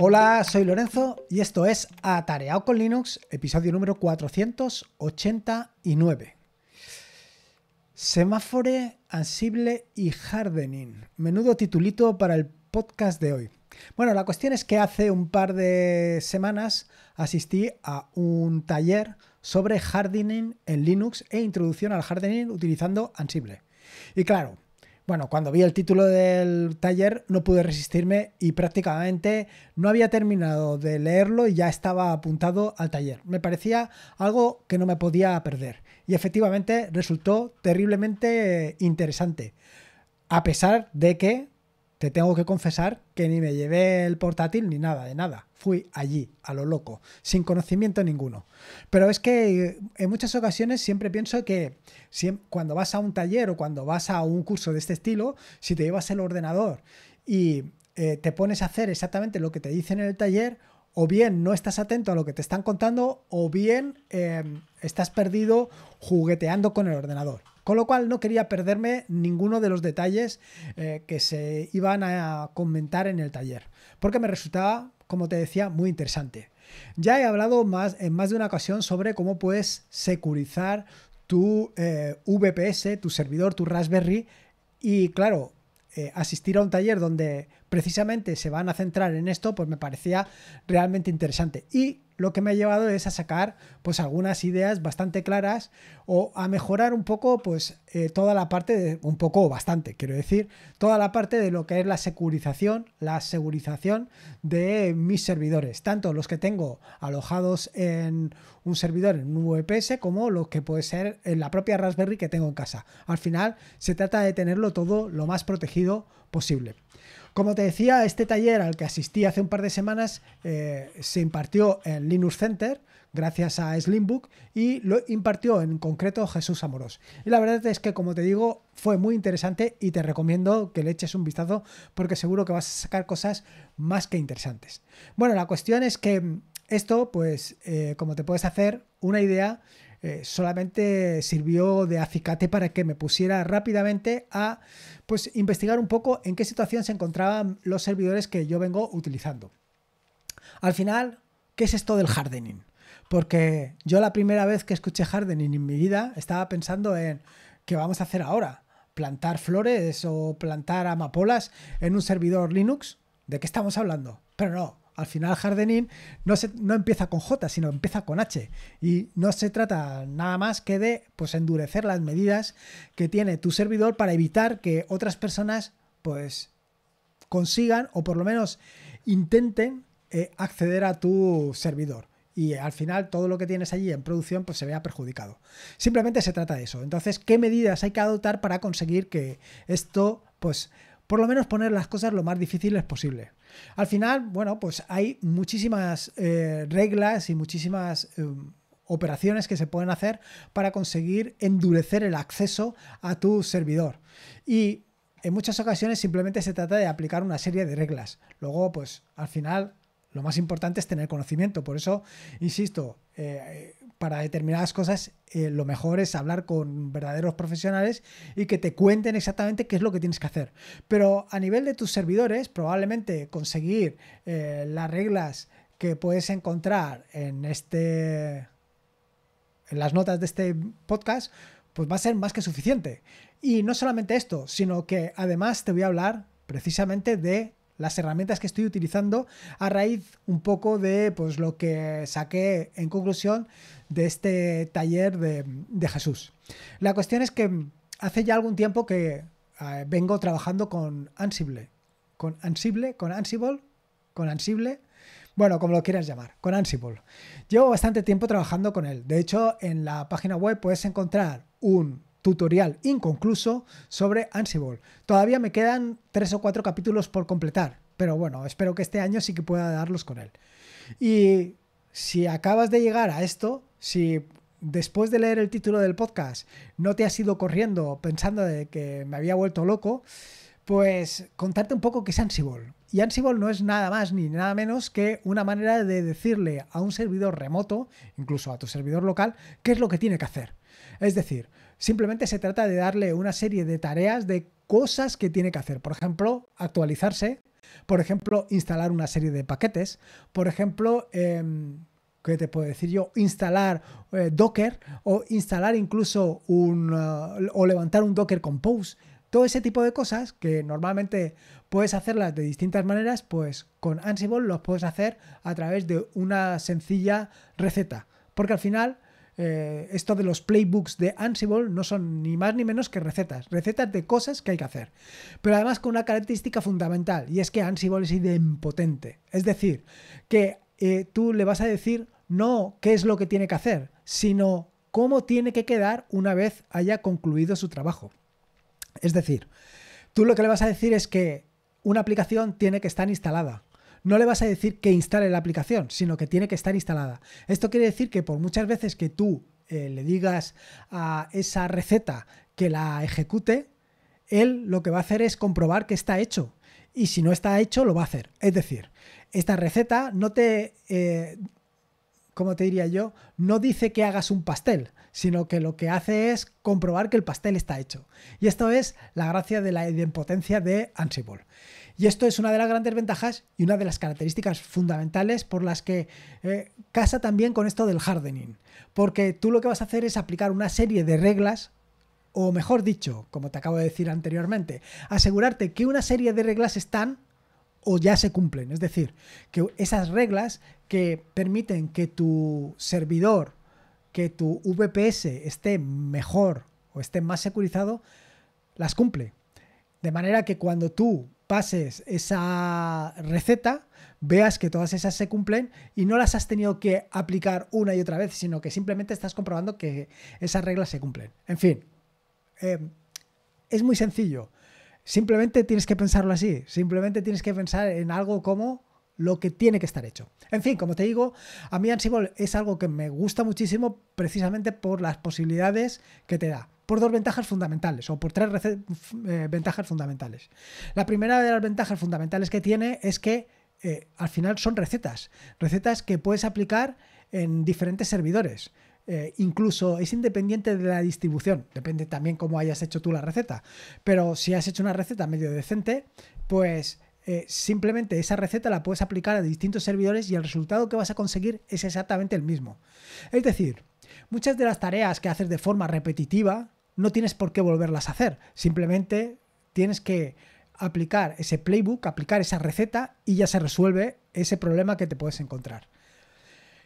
Hola, soy Lorenzo y esto es Atareado con Linux, episodio número 489. Semáfore, Ansible y Hardening. Menudo titulito para el podcast de hoy. Bueno, la cuestión es que hace un par de semanas asistí a un taller sobre hardening en Linux e introducción al hardening utilizando Ansible. Y claro, bueno, cuando vi el título del taller no pude resistirme y prácticamente no había terminado de leerlo y ya estaba apuntado al taller. Me parecía algo que no me podía perder y efectivamente resultó terriblemente interesante. A pesar de que te tengo que confesar que ni me llevé el portátil ni nada de nada. Fui allí, a lo loco, sin conocimiento ninguno. Pero es que eh, en muchas ocasiones siempre pienso que cuando vas a un taller o cuando vas a un curso de este estilo, si te llevas el ordenador y eh, te pones a hacer exactamente lo que te dicen en el taller, o bien no estás atento a lo que te están contando, o bien eh, estás perdido jugueteando con el ordenador. Con lo cual no quería perderme ninguno de los detalles eh, que se iban a comentar en el taller, porque me resultaba, como te decía, muy interesante. Ya he hablado más, en más de una ocasión sobre cómo puedes securizar tu eh, VPS, tu servidor, tu Raspberry, y claro, eh, asistir a un taller donde precisamente se van a centrar en esto, pues me parecía realmente interesante. Y lo que me ha llevado es a sacar pues algunas ideas bastante claras o a mejorar un poco pues eh, toda la parte de un poco o bastante quiero decir toda la parte de lo que es la securización la segurización de mis servidores tanto los que tengo alojados en un servidor en un VPS como lo que puede ser en la propia Raspberry que tengo en casa al final se trata de tenerlo todo lo más protegido posible como te decía, este taller al que asistí hace un par de semanas eh, se impartió en Linux Center gracias a Slimbook y lo impartió en concreto Jesús Amorós. Y la verdad es que, como te digo, fue muy interesante y te recomiendo que le eches un vistazo porque seguro que vas a sacar cosas más que interesantes. Bueno, la cuestión es que esto, pues, eh, como te puedes hacer una idea, eh, solamente sirvió de acicate para que me pusiera rápidamente a pues, investigar un poco en qué situación se encontraban los servidores que yo vengo utilizando. Al final, ¿qué es esto del hardening? Porque yo la primera vez que escuché hardening en mi vida estaba pensando en qué vamos a hacer ahora, plantar flores o plantar amapolas en un servidor Linux. ¿De qué estamos hablando? Pero no, al final Jardenín no, se, no empieza con J, sino empieza con H. Y no se trata nada más que de pues, endurecer las medidas que tiene tu servidor para evitar que otras personas pues consigan o por lo menos intenten eh, acceder a tu servidor y al final todo lo que tienes allí en producción pues se vea perjudicado. Simplemente se trata de eso. Entonces, ¿qué medidas hay que adoptar para conseguir que esto pues por lo menos poner las cosas lo más difíciles posible. Al final, bueno, pues hay muchísimas eh, reglas y muchísimas... Eh, operaciones que se pueden hacer para conseguir endurecer el acceso a tu servidor. Y en muchas ocasiones simplemente se trata de aplicar una serie de reglas. Luego, pues al final, lo más importante es tener conocimiento. Por eso, insisto, eh, para determinadas cosas eh, lo mejor es hablar con verdaderos profesionales y que te cuenten exactamente qué es lo que tienes que hacer. Pero a nivel de tus servidores, probablemente conseguir eh, las reglas que puedes encontrar en este en las notas de este podcast, pues va a ser más que suficiente. Y no solamente esto, sino que además te voy a hablar precisamente de las herramientas que estoy utilizando a raíz un poco de pues, lo que saqué en conclusión de este taller de, de Jesús. La cuestión es que hace ya algún tiempo que eh, vengo trabajando con Ansible. Con Ansible, con Ansible, con Ansible. Bueno, como lo quieras llamar, con Ansible. Llevo bastante tiempo trabajando con él. De hecho, en la página web puedes encontrar un tutorial inconcluso sobre Ansible. Todavía me quedan tres o cuatro capítulos por completar, pero bueno, espero que este año sí que pueda darlos con él. Y si acabas de llegar a esto, si después de leer el título del podcast no te has ido corriendo pensando de que me había vuelto loco, pues contarte un poco qué es Ansible. Y Ansible no es nada más ni nada menos que una manera de decirle a un servidor remoto, incluso a tu servidor local, qué es lo que tiene que hacer. Es decir, simplemente se trata de darle una serie de tareas de cosas que tiene que hacer. Por ejemplo, actualizarse. Por ejemplo, instalar una serie de paquetes. Por ejemplo, em, ¿qué te puedo decir yo? Instalar eh, Docker o instalar incluso un... Eh, o levantar un Docker Compose. Todo ese tipo de cosas que normalmente puedes hacerlas de distintas maneras, pues con Ansible los puedes hacer a través de una sencilla receta. Porque al final eh, esto de los playbooks de Ansible no son ni más ni menos que recetas, recetas de cosas que hay que hacer. Pero además con una característica fundamental, y es que Ansible es idempotente. Es decir, que eh, tú le vas a decir no qué es lo que tiene que hacer, sino cómo tiene que quedar una vez haya concluido su trabajo. Es decir, tú lo que le vas a decir es que una aplicación tiene que estar instalada, no le vas a decir que instale la aplicación, sino que tiene que estar instalada. Esto quiere decir que por muchas veces que tú eh, le digas a esa receta que la ejecute, él lo que va a hacer es comprobar que está hecho. Y si no está hecho, lo va a hacer. Es decir, esta receta no te... Eh, como te diría yo? No dice que hagas un pastel, sino que lo que hace es comprobar que el pastel está hecho. Y esto es la gracia de la idempotencia de Ansible. Y esto es una de las grandes ventajas y una de las características fundamentales por las que eh, casa también con esto del hardening. Porque tú lo que vas a hacer es aplicar una serie de reglas o mejor dicho, como te acabo de decir anteriormente, asegurarte que una serie de reglas están o ya se cumplen. Es decir, que esas reglas que permiten que tu servidor, que tu VPS esté mejor o esté más securizado, las cumple. De manera que cuando tú pases esa receta, veas que todas esas se cumplen y no las has tenido que aplicar una y otra vez, sino que simplemente estás comprobando que esas reglas se cumplen. En fin, em, es muy sencillo. Simplemente tienes que pensarlo así. Simplemente tienes que pensar en algo como lo que tiene que estar hecho. En fin, como te digo, a mí Ansible es algo que me gusta muchísimo precisamente por las posibilidades que te da por dos ventajas fundamentales o por tres eh, ventajas fundamentales. La primera de las ventajas fundamentales que tiene es que eh, al final son recetas, recetas que puedes aplicar en diferentes servidores. Eh, incluso es independiente de la distribución, depende también cómo hayas hecho tú la receta. Pero si has hecho una receta medio decente, pues simplemente esa receta la puedes aplicar a distintos servidores y el resultado que vas a conseguir es exactamente el mismo. Es decir, muchas de las tareas que haces de forma repetitiva no tienes por qué volverlas a hacer. Simplemente tienes que aplicar ese playbook, aplicar esa receta y ya se resuelve ese problema que te puedes encontrar.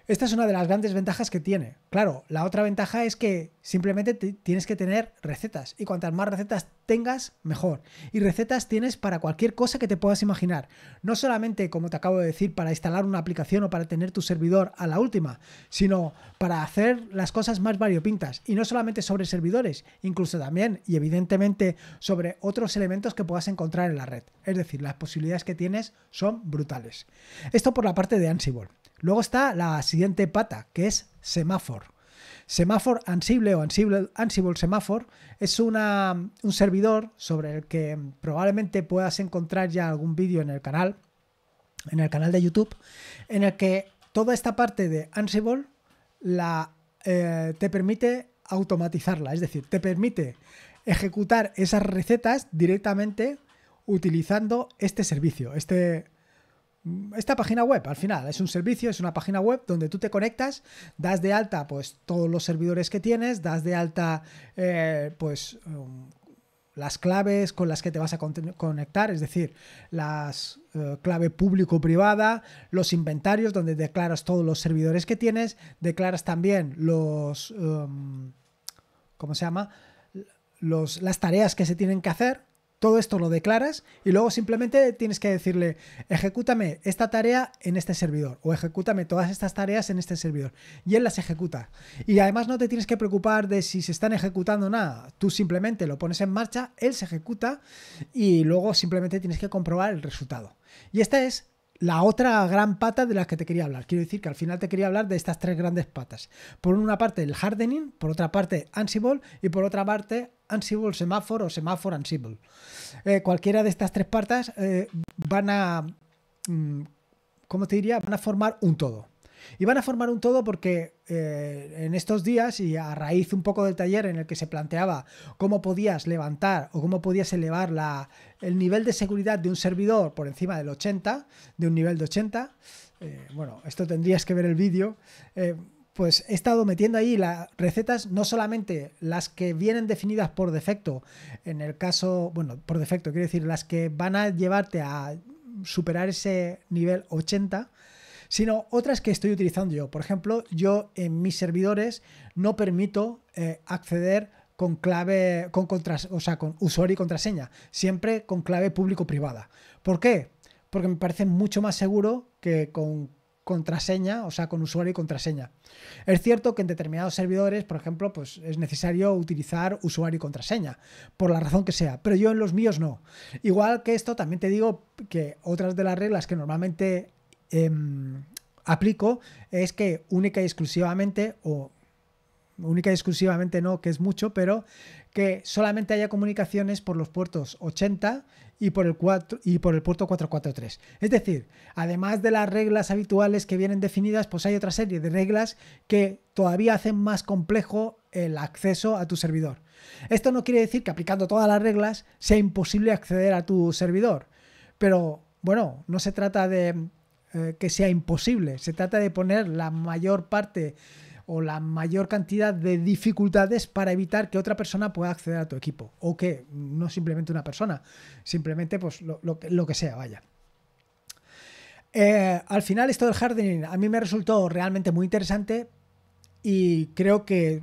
Esta es una de las grandes ventajas que tiene. Claro, la otra ventaja es que simplemente tienes que tener recetas y cuantas más recetas tengas, mejor. Y recetas tienes para cualquier cosa que te puedas imaginar. No solamente, como te acabo de decir, para instalar una aplicación o para tener tu servidor a la última, sino para hacer las cosas más variopintas. Y no solamente sobre servidores, incluso también y evidentemente sobre otros elementos que puedas encontrar en la red. Es decir, las posibilidades que tienes son brutales. Esto por la parte de Ansible. Luego está la siguiente pata, que es semáforo semáforo Ansible o Ansible, Ansible es un servidor sobre el que probablemente puedas encontrar ya algún vídeo en el canal, en el canal de YouTube, en el que toda esta parte de Ansible eh, te permite automatizarla, es decir, te permite ejecutar esas recetas directamente utilizando este servicio, este, esta página web, al final, es un servicio, es una página web donde tú te conectas, das de alta pues todos los servidores que tienes, das de alta eh, pues um, las claves con las que te vas a conectar, es decir, las eh, clave público-privada, los inventarios donde declaras todos los servidores que tienes, declaras también los, um, ¿cómo se llama? las tareas que se tienen que hacer todo esto lo declaras y luego simplemente tienes que decirle, ejecútame esta tarea en este servidor o ejecútame todas estas tareas en este servidor. Y él las ejecuta. Y además no te tienes que preocupar de si se están ejecutando nada. Tú simplemente lo pones en marcha, él se ejecuta y luego simplemente tienes que comprobar el resultado. Y esta es la otra gran pata de la que te quería hablar. Quiero decir que al final te quería hablar de estas tres grandes patas. Por una parte el hardening, por otra parte Ansible y por otra parte Ansible Semáforo o Semáforo Ansible. Eh, cualquiera de estas tres patas eh, van a... Mm, ¿Cómo te diría? Van a formar un todo. Y van a formar un todo porque eh, en estos días y a raíz un poco del taller en el que se planteaba cómo podías levantar o cómo podías elevar la, el nivel de seguridad de un servidor por encima del 80, de un nivel de 80, eh, bueno, esto tendrías que ver el vídeo. Eh, pues he estado metiendo ahí las recetas, no solamente las que vienen definidas por defecto, en el caso, bueno, por defecto, quiero decir, las que van a llevarte a superar ese nivel 80, sino otras que estoy utilizando yo. Por ejemplo, yo en mis servidores no permito eh, acceder con clave, con, contras, o sea, con usuario y contraseña, siempre con clave público-privada. ¿Por qué? Porque me parece mucho más seguro que con contraseña, o sea, con usuario y contraseña. Es cierto que en determinados servidores, por ejemplo, pues es necesario utilizar usuario y contraseña, por la razón que sea, pero yo en los míos no. Igual que esto, también te digo que otras de las reglas que normalmente Em, aplico es que única y exclusivamente, o única y exclusivamente no, que es mucho, pero que solamente haya comunicaciones por los puertos 80 y por el, y por el puerto 443. Es decir, además de las reglas habituales que vienen definidas, pues hay otra serie de reglas que todavía hacen más complejo el acceso a tu servidor. Esto no quiere decir que aplicando todas las reglas sea imposible acceder a tu servidor, pero bueno, no se trata de eh, que sea imposible. Se trata de poner la mayor parte o la mayor cantidad de dificultades para evitar que otra persona pueda acceder a tu equipo. O que no simplemente una persona, simplemente pues lo, que sea, vaya. Eh, al final esto del hardening a mí me resultó realmente muy interesante y creo que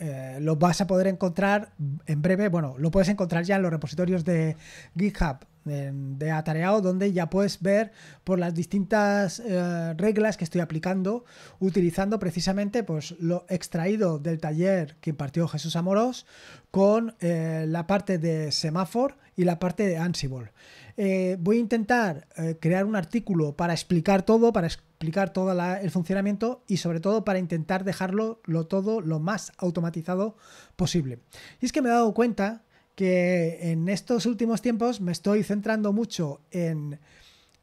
eh, lo vas a poder encontrar en breve. Bueno, lo puedes encontrar ya en los repositorios de GitHub Em, de atareado donde ya puedes ver por las distintas eh, reglas que estoy aplicando utilizando precisamente pues lo extraído del taller que impartió Jesús Amorós con eh, la parte de semáforo y la parte de Ansible. Eh, voy a intentar crear un artículo para explicar todo, para explicar todo el funcionamiento y sobre todo para intentar dejarlo lo, todo lo más automatizado posible. Y es que me he dado cuenta que en estos últimos tiempos me estoy centrando mucho en,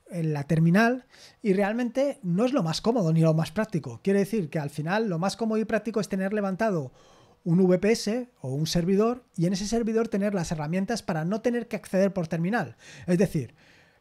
la terminal y realmente no es lo más cómodo ni lo más práctico. Quiere decir que al final lo más cómodo y práctico es tener levantado un VPS o un servidor y en ese servidor tener las herramientas para no tener que acceder por terminal. Es decir,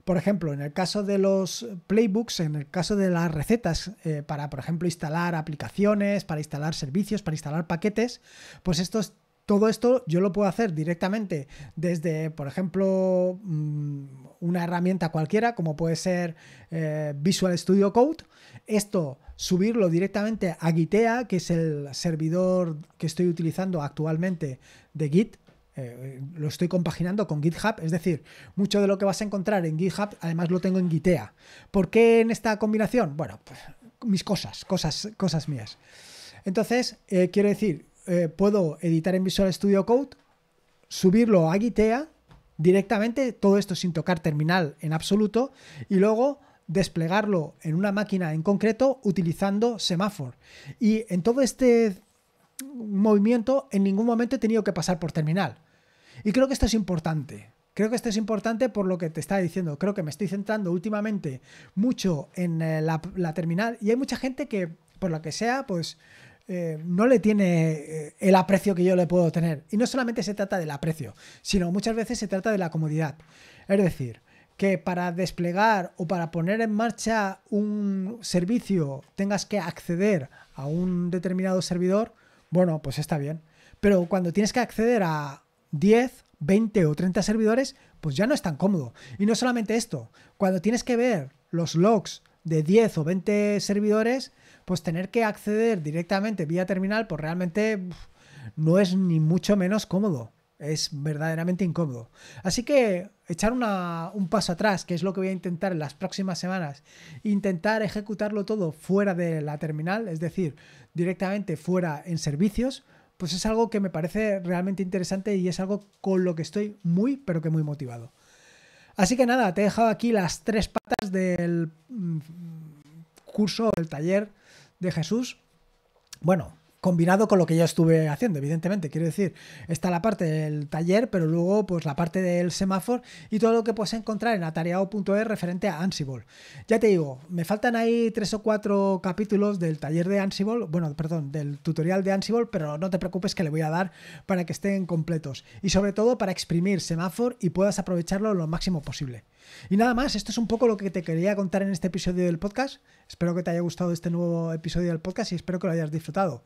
por ejemplo, en el caso de los playbooks, en el caso de las recetas eh, para, por ejemplo, instalar aplicaciones, para instalar servicios, para instalar paquetes, pues estos todo esto yo lo puedo hacer directamente desde, por ejemplo, mm, una herramienta cualquiera, como puede ser eh, Visual Studio Code. Esto subirlo directamente a Gitea, que es el servidor que estoy utilizando actualmente de Git. Eh, lo estoy compaginando con GitHub, es decir, mucho de lo que vas a encontrar en GitHub, además lo tengo en Gitea. ¿Por qué en esta combinación? Bueno, pues mis cosas, cosas, cosas mías. Entonces, eh, quiero decir, eh, puedo editar en Visual Studio Code, subirlo a Gitea directamente, todo esto sin tocar terminal en absoluto, y luego desplegarlo en una máquina en concreto utilizando semáforo. Y en todo este movimiento en ningún momento he tenido que pasar por terminal. Y creo que esto es importante. Creo que esto es importante por lo que te estaba diciendo. Creo que me estoy centrando últimamente mucho en eh, la, la terminal y hay mucha gente que, por lo que sea, pues eh, no le tiene eh, el aprecio que yo le puedo tener. Y no solamente se trata del aprecio, sino muchas veces se trata de la comodidad. Es decir, que para desplegar o para poner en marcha un servicio tengas que acceder a un determinado servidor, bueno, pues está bien. Pero cuando tienes que acceder a 10, 20 o 30 servidores, pues ya no es tan cómodo. Y no solamente esto, cuando tienes que ver los logs de 10 o 20 servidores, pues tener que acceder directamente vía terminal, pues realmente no es ni mucho menos cómodo. Es verdaderamente incómodo. Así que echar un paso atrás, que es lo que voy a intentar en las próximas semanas, intentar ejecutarlo todo fuera de la terminal, es decir, directamente fuera en servicios, pues es algo que me parece realmente interesante y es algo con lo que estoy muy, pero que muy motivado. Así que nada, te he dejado aquí las tres patas del mm, curso, del taller de Jesús. Bueno, combinado con lo que ya estuve haciendo, evidentemente. Quiero decir, está la parte del taller, pero luego pues la parte del semáforo y todo lo que puedes encontrar en atareado.es referente a Ansible. Ya te digo, me faltan ahí tres o cuatro capítulos del taller de Ansible, bueno, perdón, del tutorial de Ansible, pero no te preocupes que le voy a dar para que estén completos y sobre todo para exprimir semáforo y puedas aprovecharlo lo máximo posible. Y nada más, esto es un poco lo que te quería contar en este episodio del podcast. Espero que te haya gustado este nuevo episodio del podcast y espero que lo hayas disfrutado.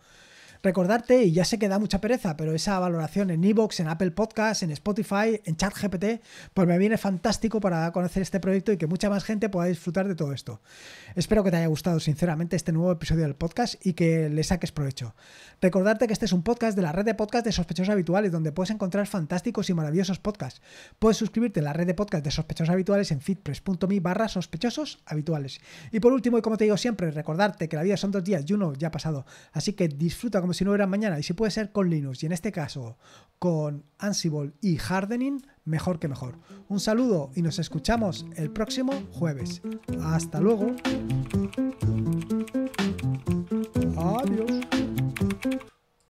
Recordarte, y ya sé que da mucha pereza, pero esa valoración en Evox, en Apple Podcasts, en Spotify, en ChatGPT, pues me viene fantástico para conocer este proyecto y que mucha más gente pueda disfrutar de todo esto. Espero que te haya gustado sinceramente este nuevo episodio del podcast y que le saques provecho. Recordarte que este es un podcast de la red de podcast de sospechosos habituales, donde puedes encontrar fantásticos y maravillosos podcasts. Puedes suscribirte a la red de podcast de sospechosos habituales en fitpress.me barra sospechosos habituales. Y por último, y como te digo siempre, recordarte que la vida son dos días y uno ya ha pasado, así que disfruta con si no era mañana. Y si puede ser con Linux y en este caso con Ansible y Hardening, mejor que mejor. Un saludo y nos escuchamos el próximo jueves. Hasta luego.